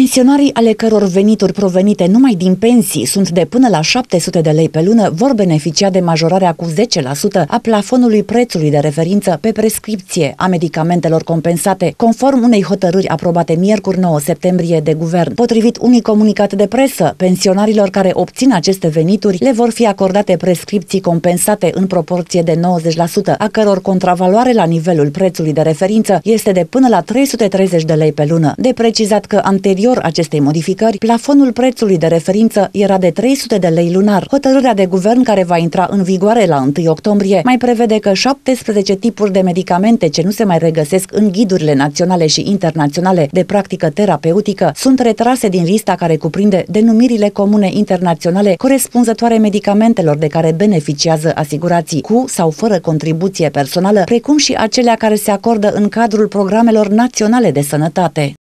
Pensionarii ale căror venituri provenite numai din pensii sunt de până la 700 de lei pe lună vor beneficia de majorarea cu 10% a plafonului prețului de referință pe prescripție a medicamentelor compensate, conform unei hotărâri aprobate miercuri 9 septembrie de guvern. Potrivit unui comunicat de presă, pensionarilor care obțin aceste venituri le vor fi acordate prescripții compensate în proporție de 90%, a căror contravaloare la nivelul prețului de referință este de până la 330 de lei pe lună. De precizat că anterior Anterior acestei modificări, plafonul prețului de referință era de 300 de lei lunar. Hotărârea de guvern care va intra în vigoare la 1 octombrie mai prevede că 17 tipuri de medicamente ce nu se mai regăsesc în ghidurile naționale și internaționale de practică terapeutică sunt retrase din lista care cuprinde denumirile comune internaționale corespunzătoare medicamentelor de care beneficiază asigurații cu sau fără contribuție personală, precum și acelea care se acordă în cadrul programelor naționale de sănătate.